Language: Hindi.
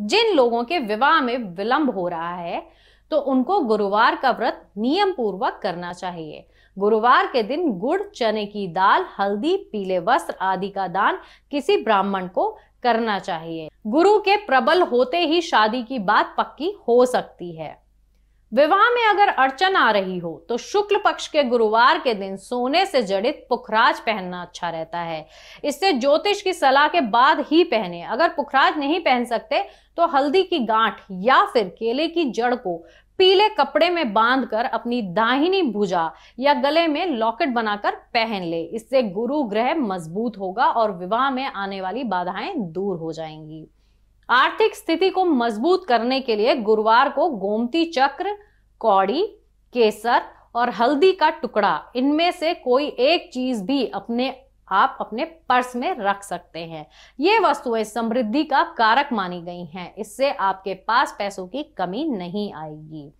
जिन लोगों के विवाह में विलंब हो रहा है तो उनको गुरुवार का व्रत नियम पूर्वक करना चाहिए गुरुवार के दिन गुड़ चने की दाल हल्दी पीले वस्त्र आदि का दान किसी ब्राह्मण को करना चाहिए गुरु के प्रबल होते ही शादी की बात पक्की हो सकती है विवाह में अगर अड़चन आ रही हो तो शुक्ल पक्ष के गुरुवार के दिन सोने से जड़ित पुखराज पहनना अच्छा रहता है इससे ज्योतिष की सलाह के बाद ही पहने अगर पुखराज नहीं पहन सकते तो हल्दी की गांठ या फिर केले की जड़ को पीले कपड़े में बांधकर अपनी दाहिनी भुजा या गले में लॉकेट बनाकर पहन ले इससे गुरु ग्रह मजबूत होगा और विवाह में आने वाली बाधाएं दूर हो जाएंगी आर्थिक स्थिति को मजबूत करने के लिए गुरुवार को गोमती चक्र कौड़ी केसर और हल्दी का टुकड़ा इनमें से कोई एक चीज भी अपने आप अपने पर्स में रख सकते हैं ये वस्तुएं समृद्धि का कारक मानी गई हैं इससे आपके पास पैसों की कमी नहीं आएगी